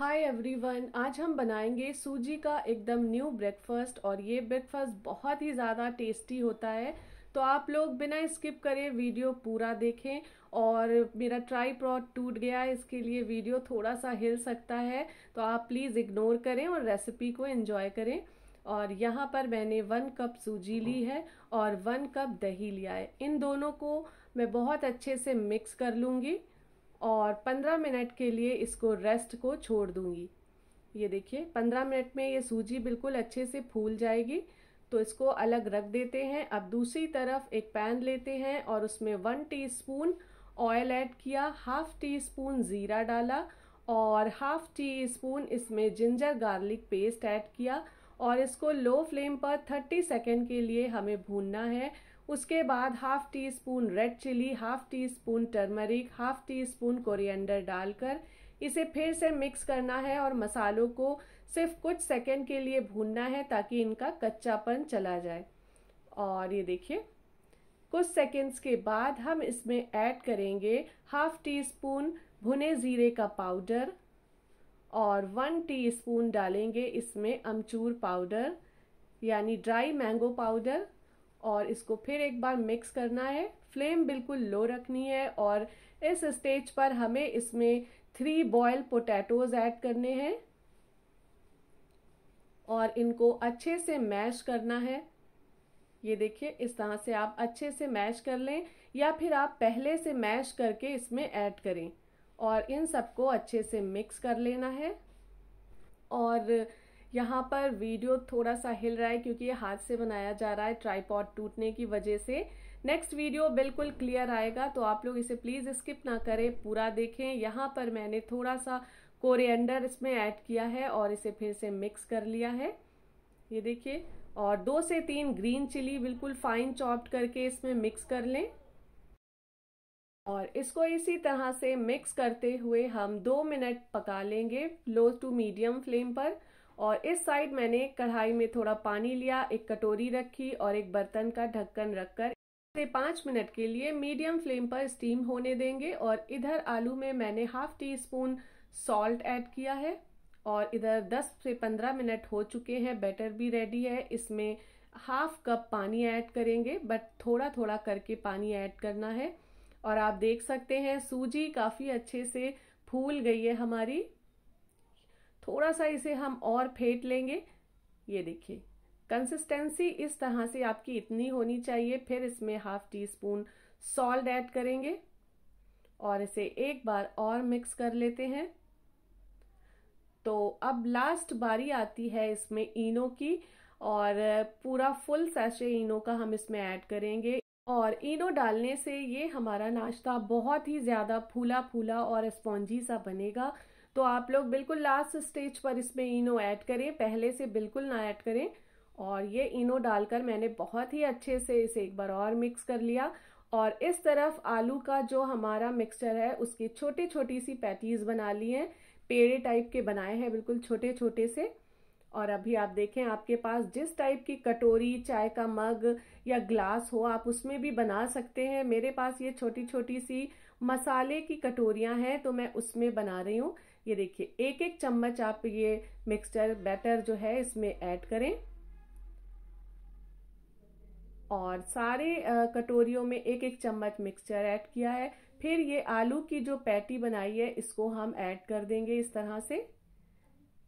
hi everyone आज हम बनाएंगे सूजी का एकदम न्यू ब्रेकफास्ट और ये ब्रेकफास्ट बहुत ही ज़्यादा टेस्टी होता है तो आप लोग बिना स्किप करे वीडियो पूरा देखें और मेरा ट्राई प्रॉड टूट गया है इसके लिए वीडियो थोड़ा सा हिल सकता है तो आप प्लीज़ इग्नोर करें और रेसिपी को इन्जॉय करें और यहाँ पर मैंने वन कप सूजी ली है और वन कप दही लिया है इन दोनों को मैं बहुत अच्छे से मिक्स कर लूँगी और पंद्रह मिनट के लिए इसको रेस्ट को छोड़ दूंगी ये देखिए पंद्रह मिनट में ये सूजी बिल्कुल अच्छे से फूल जाएगी तो इसको अलग रख देते हैं अब दूसरी तरफ एक पैन लेते हैं और उसमें वन टीस्पून ऑयल ऐड किया हाफ टी स्पून ज़ीरा डाला और हाफ टी स्पून इसमें जिंजर गार्लिक पेस्ट ऐड किया और इसको लो फ्लेम पर 30 सेकेंड के लिए हमें भूनना है उसके बाद half teaspoon red chilli half teaspoon turmeric half teaspoon coriander डालकर इसे फिर से मिक्स करना है और मसालों को सिर्फ कुछ सेकेंड के लिए भूनना है ताकि इनका कच्चापन चला जाए और ये देखिए कुछ सेकेंड्स के बाद हम इसमें ऐड करेंगे हाफ टी स्पून भुने ज़ीरे का पाउडर और वन टीस्पून डालेंगे इसमें अमचूर पाउडर यानी ड्राई मैंगो पाउडर और इसको फिर एक बार मिक्स करना है फ्लेम बिल्कुल लो रखनी है और इस स्टेज पर हमें इसमें थ्री बॉयल पोटैटोज ऐड करने हैं और इनको अच्छे से मैश करना है ये देखिए इस तरह से आप अच्छे से मैश कर लें या फिर आप पहले से मैश करके इसमें ऐड करें और इन सबको अच्छे से मिक्स कर लेना है और यहाँ पर वीडियो थोड़ा सा हिल रहा है क्योंकि ये हाथ से बनाया जा रहा है ट्राईपॉड टूटने की वजह से नेक्स्ट वीडियो बिल्कुल क्लियर आएगा तो आप लोग इसे प्लीज़ स्किप ना करें पूरा देखें यहाँ पर मैंने थोड़ा सा कोरिएंडर इसमें ऐड किया है और इसे फिर से मिक्स कर लिया है ये देखिए और दो से तीन ग्रीन चिली बिल्कुल फाइन चॉप्ड करके इसमें मिक्स कर लें और इसको इसी तरह से मिक्स करते हुए हम दो मिनट पका लेंगे लो टू मीडियम फ्लेम पर और इस साइड मैंने कढ़ाई में थोड़ा पानी लिया एक कटोरी रखी और एक बर्तन का ढक्कन रखकर से पाँच मिनट के लिए मीडियम फ्लेम पर स्टीम होने देंगे और इधर आलू में मैंने half teaspoon salt add किया है और इधर 10 से 15 मिनट हो चुके हैं बैटर भी रेडी है इसमें हाफ कप पानी ऐड करेंगे बट थोड़ा थोड़ा करके पानी ऐड करना है और आप देख सकते हैं सूजी काफ़ी अच्छे से फूल गई है हमारी थोड़ा सा इसे हम और फेंट लेंगे ये देखिए कंसिस्टेंसी इस तरह से आपकी इतनी होनी चाहिए फिर इसमें half teaspoon salt add करेंगे और इसे एक बार और मिक्स कर लेते हैं तो अब लास्ट बारी आती है इसमें इनो की और पूरा फुल सैशे इनो का हम इसमें ऐड करेंगे और इनो डालने से ये हमारा नाश्ता बहुत ही ज़्यादा फूला फूला और स्पॉन्जी सा बनेगा तो आप लोग बिल्कुल लास्ट स्टेज पर इसमें इनो ऐड करें पहले से बिल्कुल ना ऐड करें और ये इनो डालकर मैंने बहुत ही अच्छे से इसे एक बार और मिक्स कर लिया और इस तरफ आलू का जो हमारा मिक्सचर है उसकी छोटी छोटी सी पैटीज बना ली हैं पेड़े टाइप के बनाए हैं बिल्कुल छोटे छोटे से और अभी आप देखें आपके पास जिस टाइप की कटोरी चाय का मग या ग्लास हो आप उसमें भी बना सकते हैं मेरे पास ये छोटी छोटी सी मसाले की कटोरियां हैं तो मैं उसमें बना रही हूँ ये देखिए एक एक चम्मच आप ये मिक्सचर बैटर जो है इसमें ऐड करें और सारे कटोरियों में एक एक चम्मच मिक्सचर ऐड किया है फिर ये आलू की जो पैटी बनाई है इसको हम ऐड कर देंगे इस तरह से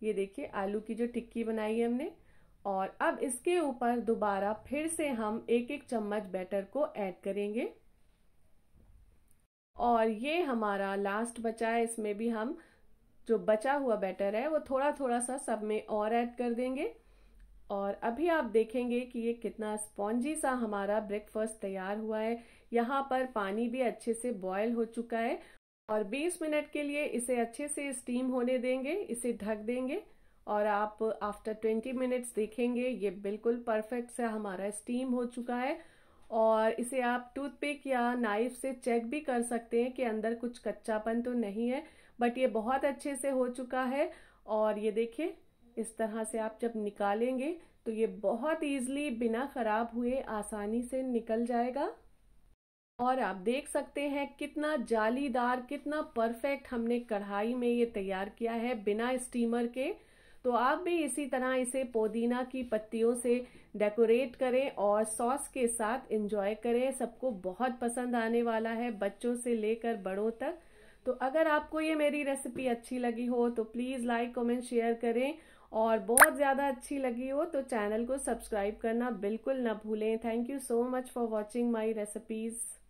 ये देखिए आलू की जो टिक्की बनाई है हमने और अब इसके ऊपर दोबारा फिर से हम एक एक चम्मच बैटर को ऐड करेंगे और ये हमारा लास्ट बचा है इसमें भी हम जो बचा हुआ बैटर है वो थोड़ा थोड़ा सा सब में और ऐड कर देंगे और अभी आप देखेंगे कि ये कितना स्पॉन्जी सा हमारा ब्रेकफास्ट तैयार हुआ है यहाँ पर पानी भी अच्छे से बॉयल हो चुका है और 20 मिनट के लिए इसे अच्छे से स्टीम होने देंगे इसे ढक देंगे और आप आफ्टर 20 मिनट्स देखेंगे ये बिल्कुल परफेक्ट सा हमारा स्टीम हो चुका है और इसे आप टूथपिक या नाइफ से चेक भी कर सकते हैं कि अंदर कुछ कच्चापन तो नहीं है बट ये बहुत अच्छे से हो चुका है और ये देखिए इस तरह से आप जब निकालेंगे तो ये बहुत ईजली बिना खराब हुए आसानी से निकल जाएगा और आप देख सकते हैं कितना जालीदार कितना परफेक्ट हमने कढ़ाई में ये तैयार किया है बिना स्टीमर के तो आप भी इसी तरह इसे पुदीना की पत्तियों से डेकोरेट करें और सॉस के साथ इंजॉय करें सबको बहुत पसंद आने वाला है बच्चों से लेकर बड़ों तक तो अगर आपको ये मेरी रेसिपी अच्छी लगी हो तो प्लीज़ लाइक कमेंट शेयर करें और बहुत ज़्यादा अच्छी लगी हो तो चैनल को सब्सक्राइब करना बिल्कुल ना भूलें thank you so much for watching my recipes